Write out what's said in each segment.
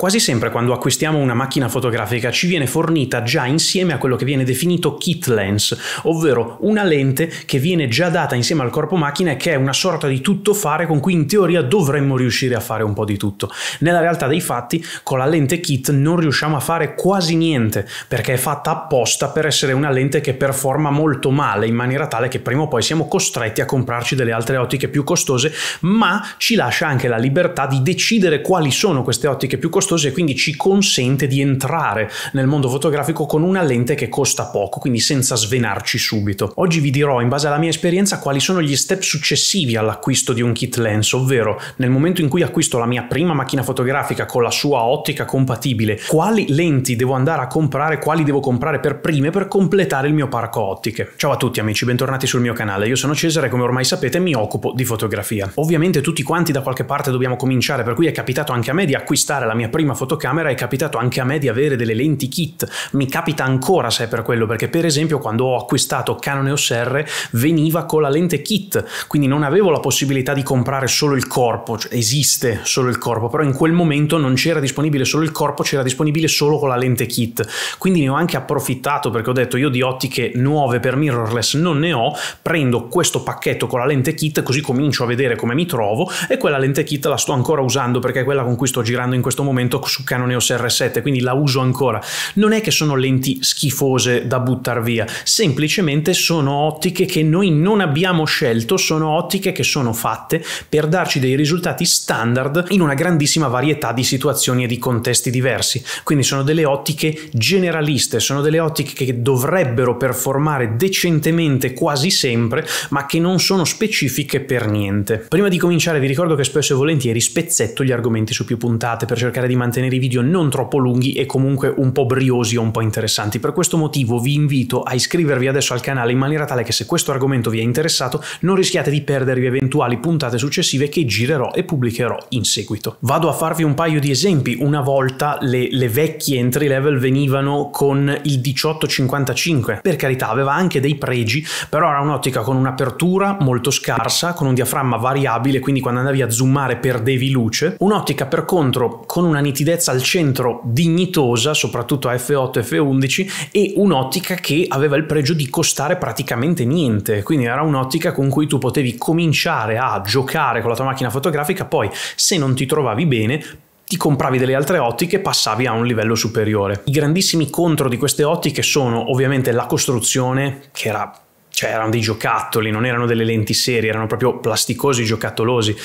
Quasi sempre quando acquistiamo una macchina fotografica ci viene fornita già insieme a quello che viene definito kit lens, ovvero una lente che viene già data insieme al corpo macchina e che è una sorta di tuttofare con cui in teoria dovremmo riuscire a fare un po' di tutto. Nella realtà dei fatti con la lente kit non riusciamo a fare quasi niente perché è fatta apposta per essere una lente che performa molto male in maniera tale che prima o poi siamo costretti a comprarci delle altre ottiche più costose ma ci lascia anche la libertà di decidere quali sono queste ottiche più costose costoso e quindi ci consente di entrare nel mondo fotografico con una lente che costa poco, quindi senza svenarci subito. Oggi vi dirò in base alla mia esperienza quali sono gli step successivi all'acquisto di un kit lens, ovvero nel momento in cui acquisto la mia prima macchina fotografica con la sua ottica compatibile, quali lenti devo andare a comprare, quali devo comprare per prime per completare il mio parco ottiche. Ciao a tutti amici, bentornati sul mio canale, io sono Cesare e come ormai sapete mi occupo di fotografia. Ovviamente tutti quanti da qualche parte dobbiamo cominciare, per cui è capitato anche a me di acquistare la mia prima prima fotocamera è capitato anche a me di avere delle lenti kit, mi capita ancora se è per quello, perché per esempio quando ho acquistato Canon EOS R veniva con la lente kit, quindi non avevo la possibilità di comprare solo il corpo, cioè esiste solo il corpo, però in quel momento non c'era disponibile solo il corpo, c'era disponibile solo con la lente kit, quindi ne ho anche approfittato perché ho detto io di ottiche nuove per mirrorless non ne ho, prendo questo pacchetto con la lente kit così comincio a vedere come mi trovo e quella lente kit la sto ancora usando perché è quella con cui sto girando in questo momento aggiornamento su Canon EOS R7, quindi la uso ancora. Non è che sono lenti schifose da buttare via, semplicemente sono ottiche che noi non abbiamo scelto, sono ottiche che sono fatte per darci dei risultati standard in una grandissima varietà di situazioni e di contesti diversi. Quindi sono delle ottiche generaliste, sono delle ottiche che dovrebbero performare decentemente quasi sempre, ma che non sono specifiche per niente. Prima di cominciare vi ricordo che spesso e volentieri spezzetto gli argomenti su più puntate per cercare di mantenere i video non troppo lunghi e comunque un po' briosi o un po' interessanti. Per questo motivo vi invito a iscrivervi adesso al canale in maniera tale che se questo argomento vi è interessato non rischiate di perdervi eventuali puntate successive che girerò e pubblicherò in seguito. Vado a farvi un paio di esempi. Una volta le, le vecchie entry level venivano con il 1855. Per carità, aveva anche dei pregi, però era un'ottica con un'apertura molto scarsa, con un diaframma variabile, quindi quando andavi a zoomare perdevi luce. Un'ottica per contro con una nitidezza al centro dignitosa, soprattutto a F8 F11, e un'ottica che aveva il pregio di costare praticamente niente. Quindi era un'ottica con cui tu potevi cominciare a giocare con la tua macchina fotografica, poi se non ti trovavi bene ti compravi delle altre ottiche e passavi a un livello superiore. I grandissimi contro di queste ottiche sono ovviamente la costruzione, che era cioè erano dei giocattoli, non erano delle lenti serie, erano proprio plasticosi, giocattolosi,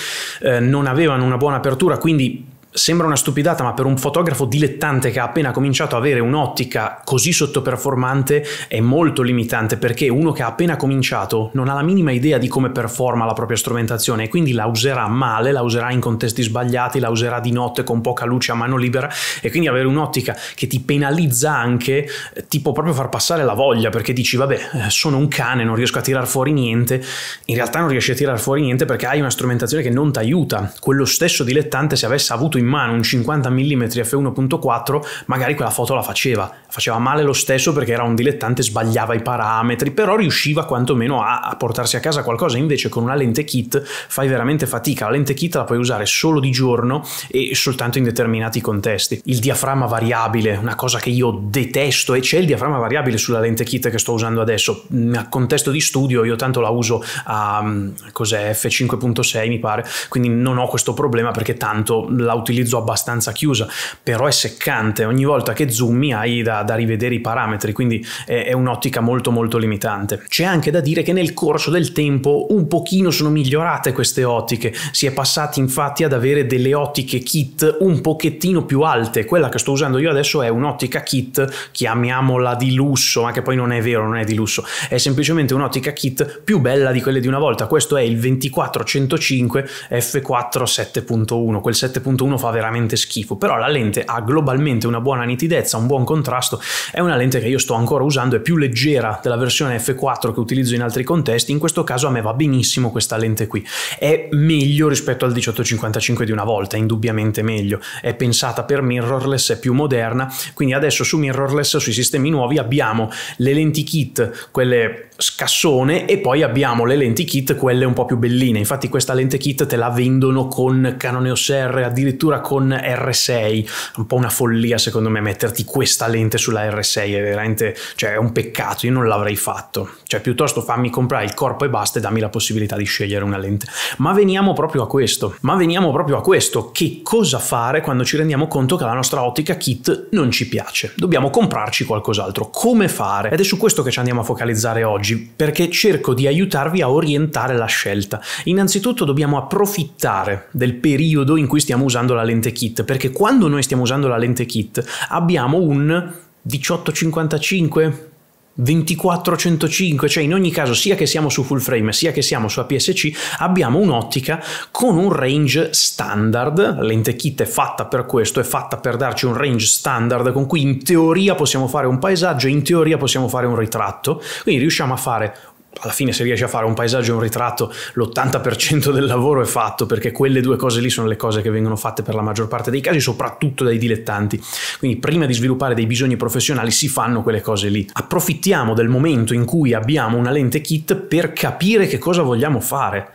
eh, non avevano una buona apertura, quindi Sembra una stupidata, ma per un fotografo dilettante che ha appena cominciato ad avere un'ottica così sottoperformante è molto limitante perché uno che ha appena cominciato non ha la minima idea di come performa la propria strumentazione e quindi la userà male, la userà in contesti sbagliati, la userà di notte con poca luce a mano libera e quindi avere un'ottica che ti penalizza anche eh, ti può proprio far passare la voglia perché dici vabbè eh, sono un cane, non riesco a tirar fuori niente, in realtà non riesci a tirar fuori niente perché hai una strumentazione che non ti aiuta. Quello stesso dilettante se avesse avuto in in mano un 50 mm f1.4 magari quella foto la faceva, faceva male lo stesso perché era un dilettante, sbagliava i parametri, però riusciva quantomeno a, a portarsi a casa qualcosa, invece con una lente kit fai veramente fatica, la lente kit la puoi usare solo di giorno e soltanto in determinati contesti. Il diaframma variabile, una cosa che io detesto e c'è il diaframma variabile sulla lente kit che sto usando adesso, a contesto di studio io tanto la uso a mm, cos'è f5.6 mi pare, quindi non ho questo problema perché tanto la utilizzo utilizzo abbastanza chiusa, però è seccante, ogni volta che zoomi hai da, da rivedere i parametri, quindi è, è un'ottica molto molto limitante. C'è anche da dire che nel corso del tempo un pochino sono migliorate queste ottiche, si è passati infatti ad avere delle ottiche kit un pochettino più alte, quella che sto usando io adesso è un'ottica kit, chiamiamola di lusso, ma che poi non è vero, non è di lusso, è semplicemente un'ottica kit più bella di quelle di una volta, questo è il 2405 f4 7.1, quel 7.1 fa fa veramente schifo, però la lente ha globalmente una buona nitidezza, un buon contrasto, è una lente che io sto ancora usando, è più leggera della versione f4 che utilizzo in altri contesti, in questo caso a me va benissimo questa lente qui, è meglio rispetto al 1855 di una volta, indubbiamente meglio, è pensata per mirrorless, è più moderna, quindi adesso su mirrorless, sui sistemi nuovi abbiamo le lenti kit, quelle scassone e poi abbiamo le lenti kit, quelle un po' più belline. Infatti questa lente kit te la vendono con Canon EOS R, addirittura con R6. Un po' una follia secondo me metterti questa lente sulla R6, è veramente cioè, è un peccato, io non l'avrei fatto. Cioè piuttosto fammi comprare il corpo e basta e dammi la possibilità di scegliere una lente. Ma veniamo proprio a questo. Ma veniamo proprio a questo, che cosa fare quando ci rendiamo conto che la nostra ottica kit non ci piace? Dobbiamo comprarci qualcos'altro. Come fare? Ed è su questo che ci andiamo a focalizzare oggi oggi perché cerco di aiutarvi a orientare la scelta. Innanzitutto dobbiamo approfittare del periodo in cui stiamo usando la lente kit perché quando noi stiamo usando la lente kit abbiamo un 1855 2405, cioè in ogni caso sia che siamo su full frame sia che siamo su APS-C abbiamo un'ottica con un range standard, l'ente kit è fatta per questo, è fatta per darci un range standard con cui in teoria possiamo fare un paesaggio, in teoria possiamo fare un ritratto, quindi riusciamo a fare alla fine se riesci a fare un paesaggio e un ritratto, l'80% del lavoro è fatto perché quelle due cose lì sono le cose che vengono fatte per la maggior parte dei casi, soprattutto dai dilettanti. Quindi prima di sviluppare dei bisogni professionali si fanno quelle cose lì. Approfittiamo del momento in cui abbiamo una lente kit per capire che cosa vogliamo fare.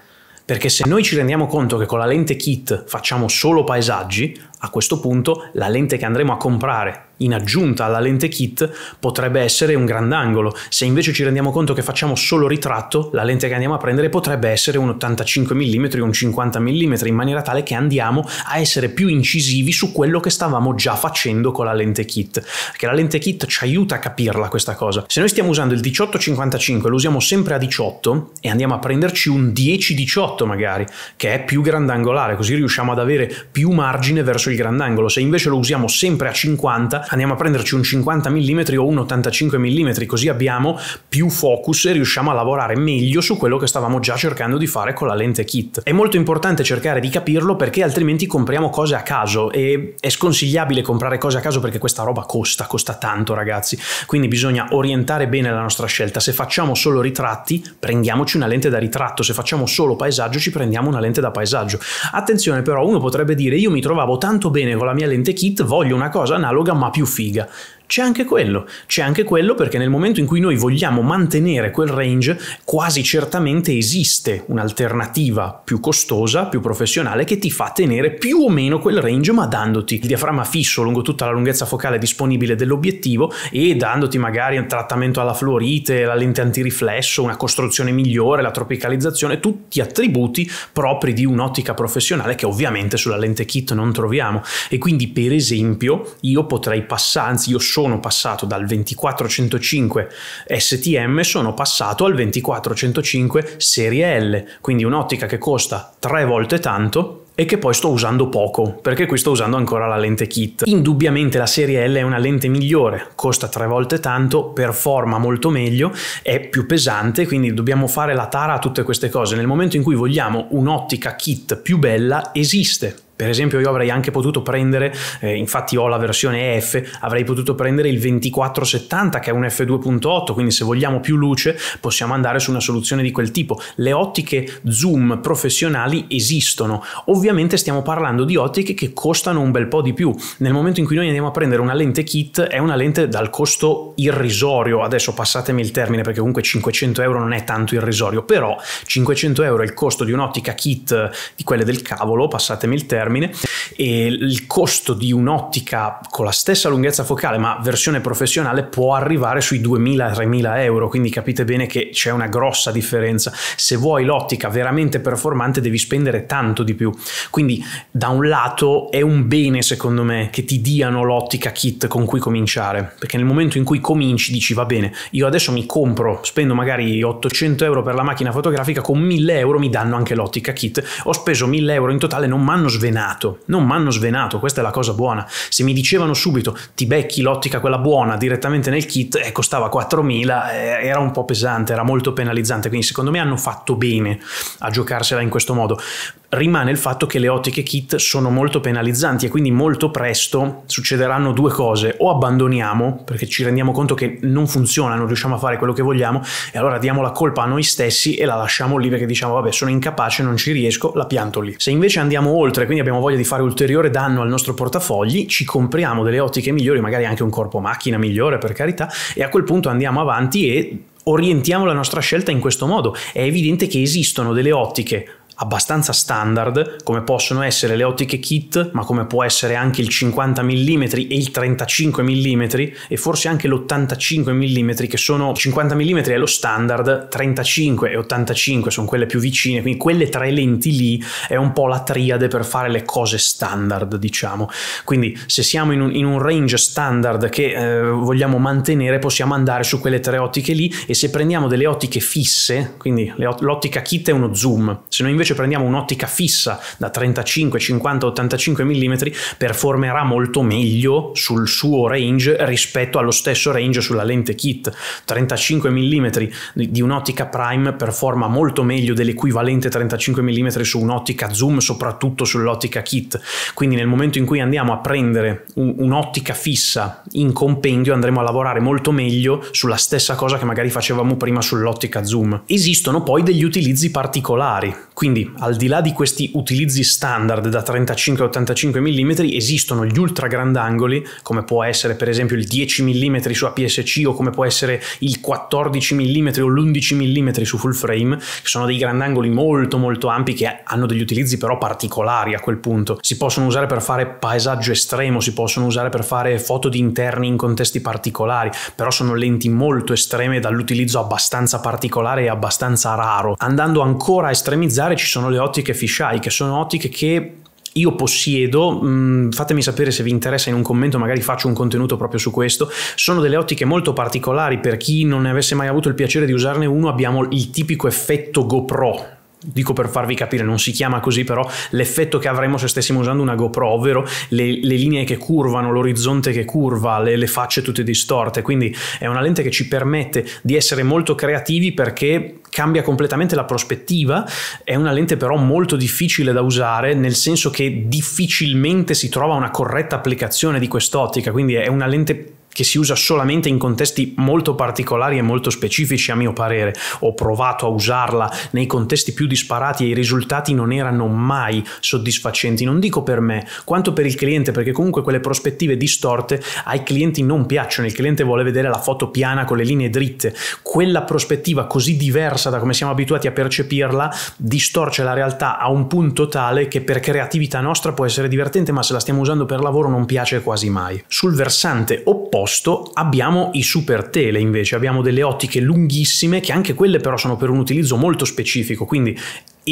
Perché se noi ci rendiamo conto che con la lente kit facciamo solo paesaggi, a questo punto la lente che andremo a comprare in aggiunta alla lente kit potrebbe essere un grandangolo, se invece ci rendiamo conto che facciamo solo ritratto, la lente che andiamo a prendere potrebbe essere un 85 mm o un 50 mm in maniera tale che andiamo a essere più incisivi su quello che stavamo già facendo con la lente kit, perché la lente kit ci aiuta a capirla questa cosa. Se noi stiamo usando il 18-55 lo usiamo sempre a 18 e andiamo a prenderci un 10-18 magari, che è più grandangolare, così riusciamo ad avere più margine verso il grandangolo, se invece lo usiamo sempre a 50 andiamo a prenderci un 50 mm o un 85 mm così abbiamo più focus e riusciamo a lavorare meglio su quello che stavamo già cercando di fare con la lente kit. È molto importante cercare di capirlo perché altrimenti compriamo cose a caso e è sconsigliabile comprare cose a caso perché questa roba costa, costa tanto ragazzi, quindi bisogna orientare bene la nostra scelta, se facciamo solo ritratti prendiamoci una lente da ritratto, se facciamo solo paesaggio ci prendiamo una lente da paesaggio. Attenzione però, uno potrebbe dire io mi trovavo tanto tanto bene con la mia lente kit, voglio una cosa analoga ma più figa c'è anche quello, c'è anche quello perché nel momento in cui noi vogliamo mantenere quel range, quasi certamente esiste un'alternativa più costosa, più professionale, che ti fa tenere più o meno quel range, ma dandoti il diaframma fisso lungo tutta la lunghezza focale disponibile dell'obiettivo e dandoti magari un trattamento alla fluorite, la lente antiriflesso, una costruzione migliore, la tropicalizzazione, tutti attributi propri di un'ottica professionale che ovviamente sulla lente kit non troviamo. E quindi, per esempio, io potrei passare, anzi, io sono sono passato dal 2405 STM, sono passato al 2405 serie L, quindi un'ottica che costa tre volte tanto e che poi sto usando poco, perché qui sto usando ancora la lente kit. Indubbiamente la serie L è una lente migliore, costa tre volte tanto, performa molto meglio, è più pesante, quindi dobbiamo fare la tara a tutte queste cose. Nel momento in cui vogliamo un'ottica kit più bella, esiste per esempio io avrei anche potuto prendere, eh, infatti ho la versione F, avrei potuto prendere il 2470 che è un F2.8, quindi se vogliamo più luce possiamo andare su una soluzione di quel tipo. Le ottiche zoom professionali esistono, ovviamente stiamo parlando di ottiche che costano un bel po' di più. Nel momento in cui noi andiamo a prendere una lente kit è una lente dal costo irrisorio, adesso passatemi il termine perché comunque 500 euro non è tanto irrisorio, però 500 euro è il costo di un'ottica kit eh, di quelle del cavolo, passatemi il termine, termine e il costo di un'ottica con la stessa lunghezza focale ma versione professionale può arrivare sui 2000-3000 euro quindi capite bene che c'è una grossa differenza se vuoi l'ottica veramente performante devi spendere tanto di più quindi da un lato è un bene secondo me che ti diano l'ottica kit con cui cominciare perché nel momento in cui cominci dici va bene io adesso mi compro spendo magari 800 euro per la macchina fotografica con 1000 euro mi danno anche l'ottica kit ho speso 1000 euro in totale non mi hanno svenato svenato, non mi hanno svenato, questa è la cosa buona. Se mi dicevano subito ti becchi l'ottica quella buona direttamente nel kit e eh, costava 4.000, eh, era un po' pesante, era molto penalizzante, quindi secondo me hanno fatto bene a giocarsela in questo modo rimane il fatto che le ottiche kit sono molto penalizzanti e quindi molto presto succederanno due cose, o abbandoniamo perché ci rendiamo conto che non funziona, non riusciamo a fare quello che vogliamo e allora diamo la colpa a noi stessi e la lasciamo lì perché diciamo vabbè sono incapace, non ci riesco, la pianto lì. Se invece andiamo oltre, quindi abbiamo voglia di fare ulteriore danno al nostro portafogli, ci compriamo delle ottiche migliori, magari anche un corpo macchina migliore per carità e a quel punto andiamo avanti e orientiamo la nostra scelta in questo modo. È evidente che esistono delle ottiche abbastanza standard, come possono essere le ottiche kit, ma come può essere anche il 50 mm e il 35 mm e forse anche l'85 mm, che sono 50 mm è lo standard, 35 e 85 sono quelle più vicine, quindi quelle tre lenti lì è un po' la triade per fare le cose standard, diciamo. Quindi se siamo in un, in un range standard che eh, vogliamo mantenere, possiamo andare su quelle tre ottiche lì e se prendiamo delle ottiche fisse, quindi l'ottica kit è uno zoom, se noi invece invece prendiamo un'ottica fissa da 35, 50, 85 mm, performerà molto meglio sul suo range rispetto allo stesso range sulla lente kit. 35 mm di un'ottica prime performa molto meglio dell'equivalente 35 mm su un'ottica zoom, soprattutto sull'ottica kit. Quindi nel momento in cui andiamo a prendere un, un'ottica fissa in compendio andremo a lavorare molto meglio sulla stessa cosa che magari facevamo prima sull'ottica zoom. Esistono poi degli utilizzi particolari, quindi quindi, al di là di questi utilizzi standard da 35-85 mm, esistono gli ultra grandangoli, come può essere per esempio il 10 mm su APS-C o come può essere il 14 mm o l'11 mm su full frame, che sono dei grandangoli molto molto ampi che hanno degli utilizzi però particolari a quel punto. Si possono usare per fare paesaggio estremo, si possono usare per fare foto di interni in contesti particolari, però sono lenti molto estreme dall'utilizzo abbastanza particolare e abbastanza raro. Andando ancora a estremizzare ci sono le ottiche fisheye, che sono ottiche che io possiedo, mm, fatemi sapere se vi interessa in un commento, magari faccio un contenuto proprio su questo, sono delle ottiche molto particolari, per chi non ne avesse mai avuto il piacere di usarne uno abbiamo il tipico effetto GoPro, dico per farvi capire, non si chiama così, però l'effetto che avremmo se stessimo usando una GoPro, ovvero le, le linee che curvano, l'orizzonte che curva, le, le, facce tutte distorte. Quindi è una lente che ci permette di essere molto creativi perché cambia completamente la prospettiva. È una lente però molto difficile da usare, nel senso che difficilmente si trova una corretta applicazione di quest'ottica, quindi è una lente che si usa solamente in contesti molto particolari e molto specifici a mio parere. Ho provato a usarla nei contesti più disparati e i risultati non erano mai soddisfacenti, non dico per me, quanto per il cliente, perché comunque quelle prospettive distorte ai clienti non piacciono, il cliente vuole vedere la foto piana con le linee dritte, quella prospettiva così diversa da come siamo abituati a percepirla distorce la realtà a un punto tale che per creatività nostra può essere divertente, ma se la stiamo usando per lavoro non piace quasi mai. Sul versante opposto posto abbiamo i super tele invece, abbiamo delle ottiche lunghissime che anche quelle però sono per un utilizzo molto specifico, quindi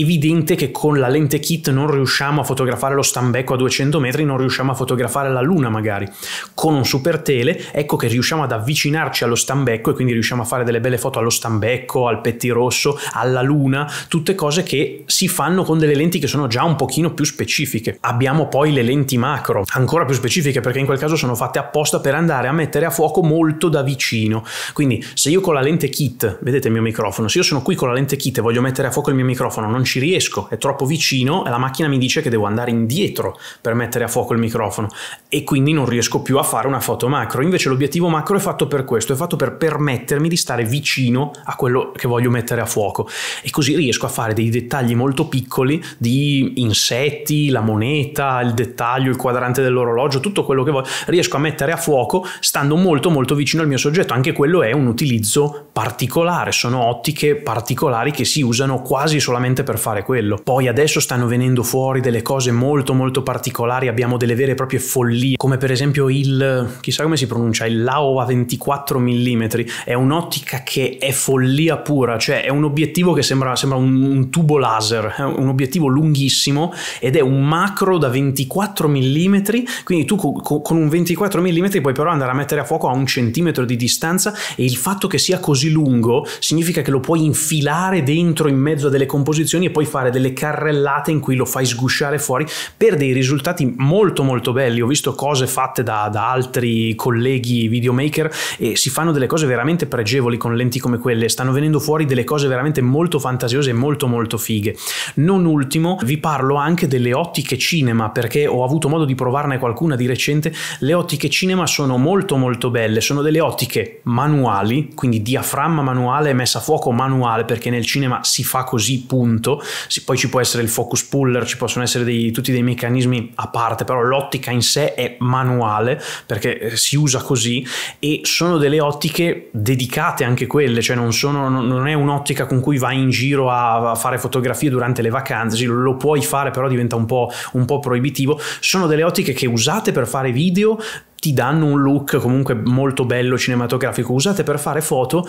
evidente che con la lente kit non riusciamo a fotografare lo stambecco a 200 metri, non riusciamo a fotografare la luna magari. Con un super tele ecco che riusciamo ad avvicinarci allo stambecco e quindi riusciamo a fare delle belle foto allo stambecco, al pettirosso, alla luna, tutte cose che si fanno con delle lenti che sono già un pochino più specifiche. Abbiamo poi le lenti macro, ancora più specifiche perché in quel caso sono fatte apposta per andare a mettere a fuoco molto da vicino. Quindi se io con la lente kit, vedete il mio microfono, se io sono qui con la lente kit e voglio mettere a fuoco il mio microfono, non ci riesco, è troppo vicino e la macchina mi dice che devo andare indietro per mettere a fuoco il microfono e quindi non riesco più a fare una foto macro. Invece l'obiettivo macro è fatto per questo, è fatto per permettermi di stare vicino a quello che voglio mettere a fuoco e così riesco a fare dei dettagli molto piccoli di insetti, la moneta, il dettaglio, il quadrante dell'orologio, tutto quello che voglio, riesco a mettere a fuoco stando molto molto vicino al mio soggetto, anche quello è un utilizzo particolare, sono ottiche particolari che si usano quasi solamente per fare quello. Poi adesso stanno venendo fuori delle cose molto molto particolari, abbiamo delle vere e proprie follie, come per esempio il, chissà come si pronuncia, il Lao a 24 mm, è un'ottica che è follia pura, cioè è un obiettivo che sembra, sembra un, un tubo laser, è un obiettivo lunghissimo ed è un macro da 24 mm, quindi tu co- con un 24 mm puoi però andare a mettere a fuoco a un centimetro di distanza e il fatto che sia così lungo significa che lo puoi infilare dentro in mezzo a delle composizioni situazioni e poi fare delle carrellate in cui lo fai sgusciare fuori per dei risultati molto molto belli. Ho visto cose fatte da, da altri colleghi videomaker e si fanno delle cose veramente pregevoli con lenti come quelle, stanno venendo fuori delle cose veramente molto fantasiose e molto molto fighe. Non ultimo vi parlo anche delle ottiche cinema perché ho avuto modo di provarne qualcuna di recente, le ottiche cinema sono molto molto belle, sono delle ottiche manuali, quindi diaframma manuale, messa a fuoco manuale perché nel cinema si fa così punto dritto, si, poi ci può essere il focus puller, ci possono essere dei, tutti dei meccanismi a parte, però l'ottica in sé è manuale perché eh, si usa così e sono delle ottiche dedicate anche quelle, cioè non, sono, non è un'ottica con cui vai in giro a, a fare fotografie durante le vacanze, sì, lo puoi fare però diventa un po', un po' proibitivo, sono delle ottiche che usate per fare video ti danno un look comunque molto bello cinematografico, usate per fare foto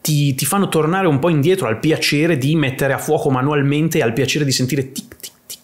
ti, ti fanno tornare un po' indietro al piacere di mettere a fuoco manualmente e al piacere di sentire tic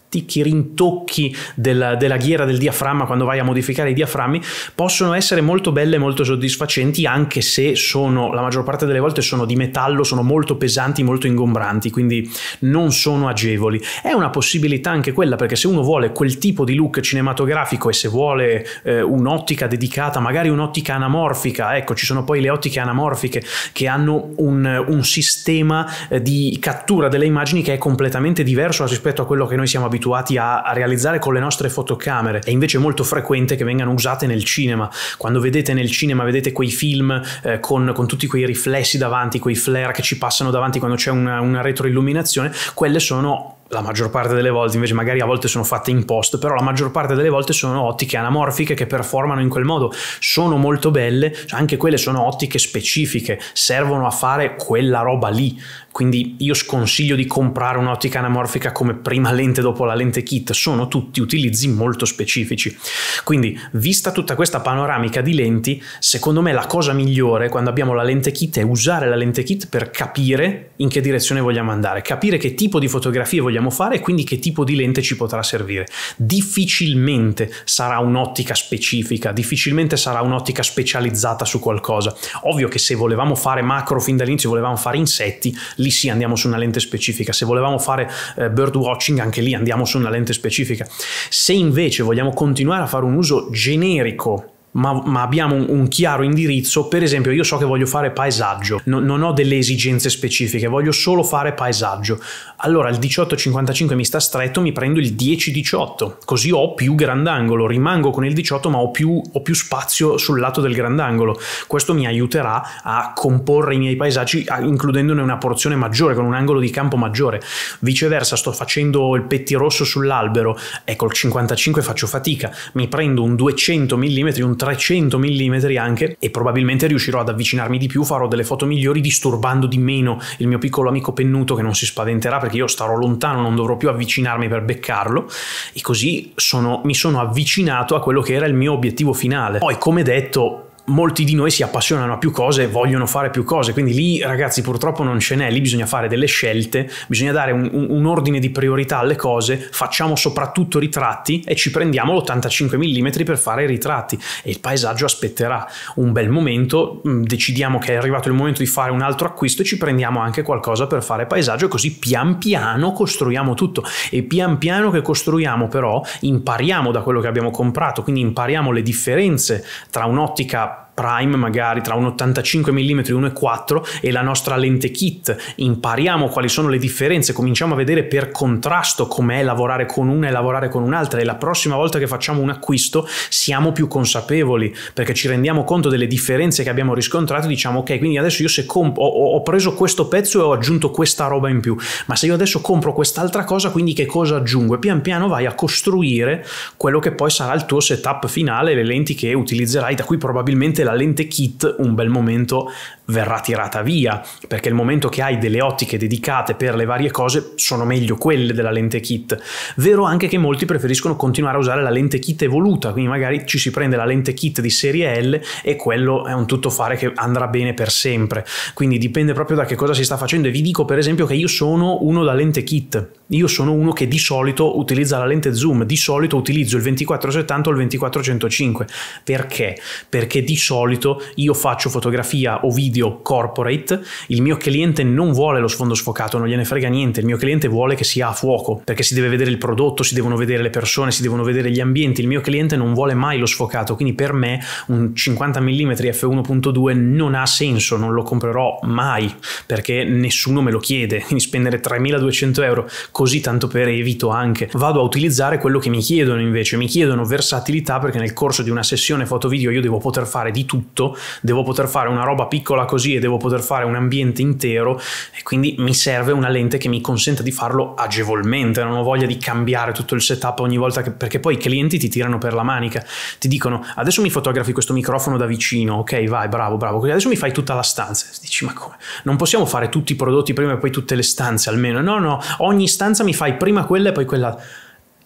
pasticchi, rintocchi della, della ghiera del diaframma quando vai a modificare i diaframmi, possono essere molto belle e molto soddisfacenti, anche se sono, la maggior parte delle volte sono di metallo, sono molto pesanti, molto ingombranti, quindi non sono agevoli. È una possibilità anche quella, perché se uno vuole quel tipo di look cinematografico e se vuole eh, un'ottica dedicata, magari un'ottica anamorfica, ecco, ci sono poi le ottiche anamorfiche che hanno un, un sistema eh, di cattura delle immagini che è completamente diverso rispetto a quello che noi siamo abituati abituati a, a, realizzare con le nostre fotocamere. È invece molto frequente che vengano usate nel cinema. Quando vedete nel cinema, vedete quei film eh, con, con, tutti quei riflessi davanti, quei flare che ci passano davanti quando c'è una, una retroilluminazione, quelle sono la maggior parte delle volte, invece magari a volte sono fatte in post, però la maggior parte delle volte sono ottiche anamorfiche che performano in quel modo, sono molto belle, anche quelle sono ottiche specifiche, servono a fare quella roba lì, quindi io sconsiglio di comprare un'ottica anamorfica come prima lente dopo la lente kit, sono tutti utilizzi molto specifici. Quindi, vista tutta questa panoramica di lenti, secondo me la cosa migliore quando abbiamo la lente kit è usare la lente kit per capire in che direzione vogliamo andare, capire che tipo di fotografie vogliamo fare e quindi che tipo di lente ci potrà servire. Difficilmente sarà un'ottica specifica, difficilmente sarà un'ottica specializzata su qualcosa. Ovvio che se volevamo fare macro fin dall'inizio, volevamo fare insetti, lì sì andiamo su una lente specifica, se volevamo fare eh, bird watching anche lì andiamo su una lente specifica. Se invece vogliamo continuare a fare un uso generico ma, ma abbiamo un, un, chiaro indirizzo. Per esempio, io so che voglio fare paesaggio, no, non ho delle esigenze specifiche, voglio solo fare paesaggio. Allora il 18-55 mi sta stretto, mi prendo il 10-18, così ho più grandangolo, rimango con il 18 ma ho più, ho più spazio sul lato del grandangolo. Questo mi aiuterà a comporre i miei paesaggi includendone una porzione maggiore, con un angolo di campo maggiore. Viceversa, sto facendo il pettirosso sull'albero, ecco il 55 faccio fatica, mi prendo un 200 mm, un 300 300 mm anche e probabilmente riuscirò ad avvicinarmi di più, farò delle foto migliori disturbando di meno il mio piccolo amico pennuto che non si spaventerà perché io starò lontano, non dovrò più avvicinarmi per beccarlo e così sono, mi sono avvicinato a quello che era il mio obiettivo finale. Poi come detto molti di noi si appassionano a più cose e vogliono fare più cose, quindi lì ragazzi purtroppo non ce n'è, lì bisogna fare delle scelte, bisogna dare un, un ordine di priorità alle cose, facciamo soprattutto ritratti e ci prendiamo l'85 mm per fare i ritratti e il paesaggio aspetterà un bel momento, mm, decidiamo che è arrivato il momento di fare un altro acquisto e ci prendiamo anche qualcosa per fare paesaggio e così pian piano costruiamo tutto e pian piano che costruiamo però impariamo da quello che abbiamo comprato, quindi impariamo le differenze tra un'ottica prime magari tra un 85 mm e 1,4 e la nostra lente kit, impariamo quali sono le differenze, cominciamo a vedere per contrasto com'è lavorare con una e lavorare con un'altra e la prossima volta che facciamo un acquisto siamo più consapevoli perché ci rendiamo conto delle differenze che abbiamo riscontrato e diciamo ok quindi adesso io se comp- ho, ho preso questo pezzo e ho aggiunto questa roba in più, ma se io adesso compro quest'altra cosa quindi che cosa aggiungo? E pian piano vai a costruire quello che poi sarà il tuo setup finale, le lenti che utilizzerai da qui probabilmente la lente kit un bel momento verrà tirata via, perché il momento che hai delle ottiche dedicate per le varie cose sono meglio quelle della lente kit. Vero anche che molti preferiscono continuare a usare la lente kit evoluta, quindi magari ci si prende la lente kit di serie L e quello è un tuttofare che andrà bene per sempre. Quindi dipende proprio da che cosa si sta facendo e vi dico per esempio che io sono uno da lente kit. Io sono uno che di solito utilizza la lente zoom, di solito utilizzo il 2470 o il 2405. Perché? Perché di solito io faccio fotografia o video video corporate, il mio cliente non vuole lo sfondo sfocato, non gliene frega niente, il mio cliente vuole che sia a fuoco, perché si deve vedere il prodotto, si devono vedere le persone, si devono vedere gli ambienti, il mio cliente non vuole mai lo sfocato, quindi per me un 50 mm f1.2 non ha senso, non lo comprerò mai, perché nessuno me lo chiede, quindi spendere 3200 euro così tanto per evito anche, vado a utilizzare quello che mi chiedono invece, mi chiedono versatilità perché nel corso di una sessione foto video io devo poter fare di tutto, devo poter fare una roba piccola così e devo poter fare un ambiente intero e quindi mi serve una lente che mi consenta di farlo agevolmente, non ho voglia di cambiare tutto il setup ogni volta che, perché poi i clienti ti tirano per la manica, ti dicono adesso mi fotografi questo microfono da vicino, ok vai bravo bravo, adesso mi fai tutta la stanza, dici ma come? Non possiamo fare tutti i prodotti prima e poi tutte le stanze almeno, no no, ogni stanza mi fai prima quella e poi quella...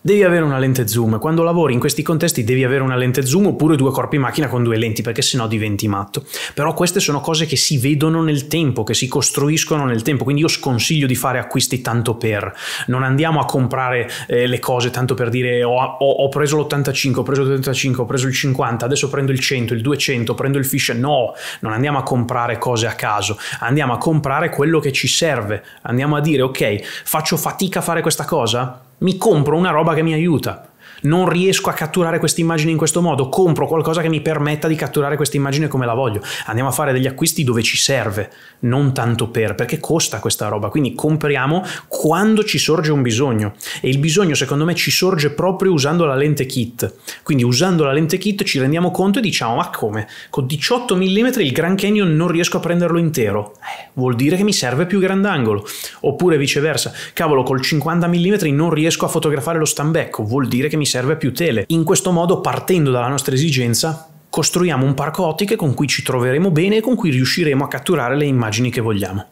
Devi avere una lente zoom, quando lavori in questi contesti devi avere una lente zoom oppure due corpi macchina con due lenti perché sennò diventi matto. Però queste sono cose che si vedono nel tempo, che si costruiscono nel tempo, quindi io sconsiglio di fare acquisti tanto per, non andiamo a comprare eh, le cose tanto per dire ho, oh, ah, ho, ho preso l'85, ho preso l'85, ho preso il 50, adesso prendo il 100, il 200, prendo il fish, no, non andiamo a comprare cose a caso, andiamo a comprare quello che ci serve, andiamo a dire ok faccio fatica a fare questa cosa? mi compro una roba che mi aiuta. Non riesco a catturare questa immagine in questo modo, compro qualcosa che mi permetta di catturare questa immagine come la voglio. Andiamo a fare degli acquisti dove ci serve, non tanto per, perché costa questa roba, quindi compriamo quando ci sorge un bisogno e il bisogno secondo me ci sorge proprio usando la lente kit, quindi usando la lente kit ci rendiamo conto e diciamo ma come, con 18 mm il Grand Canyon non riesco a prenderlo intero, eh, vuol dire che mi serve più grandangolo, oppure viceversa, cavolo col 50 mm non riesco a fotografare lo stambecco, vuol dire che mi serve più tele, in questo modo partendo dalla nostra esigenza costruiamo un parco ottiche con cui ci troveremo bene e con cui riusciremo a catturare le immagini che vogliamo.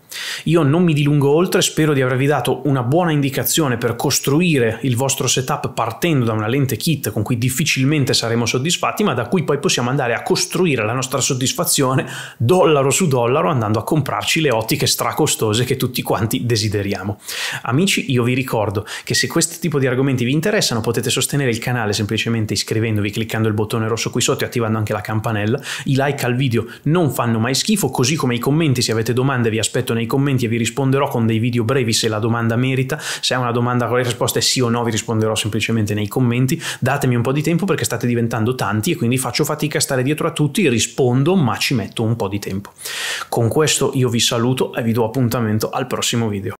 Io non mi dilungo oltre, spero di avervi dato una buona indicazione per costruire il vostro setup partendo da una lente kit con cui difficilmente saremo soddisfatti, ma da cui poi possiamo andare a costruire la nostra soddisfazione dollaro su dollaro andando a comprarci le ottiche stracostose che tutti quanti desideriamo. Amici, io vi ricordo che se questo tipo di argomenti vi interessano potete sostenere il canale semplicemente iscrivendovi, cliccando il bottone rosso qui sotto e attivando anche la campanella. I like al video non fanno mai schifo, così come i commenti, se avete domande vi aspetto nei commenti e vi risponderò con dei video brevi se la domanda merita. Se è una domanda con la risposta è sì o no, vi risponderò semplicemente nei commenti. Datemi un po' di tempo perché state diventando tanti e quindi faccio fatica a stare dietro a tutti, rispondo, ma ci metto un po' di tempo. Con questo io vi saluto e vi do appuntamento al prossimo video.